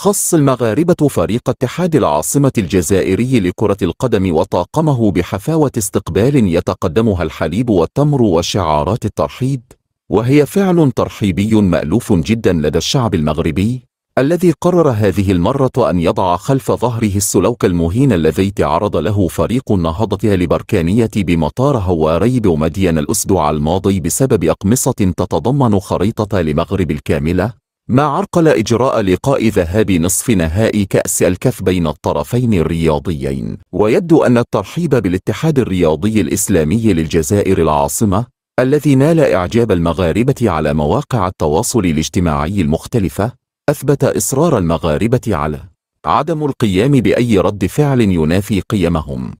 خص المغاربة فريق اتحاد العاصمة الجزائري لكرة القدم وطاقمه بحفاوة استقبال يتقدمها الحليب والتمر وشعارات الترحيب وهي فعل ترحيبي مألوف جدا لدى الشعب المغربي الذي قرر هذه المرة أن يضع خلف ظهره السلوك المهين الذي تعرض له فريق النهضة البركانية بمطار هواري بومدين الأسبوع الماضي بسبب أقمصة تتضمن خريطة لمغرب الكاملة ما عرقل إجراء لقاء ذهاب نصف نهائي كأس الكف بين الطرفين الرياضيين ويبدو أن الترحيب بالاتحاد الرياضي الإسلامي للجزائر العاصمة الذي نال إعجاب المغاربة على مواقع التواصل الاجتماعي المختلفة أثبت إصرار المغاربة على عدم القيام بأي رد فعل ينافي قيمهم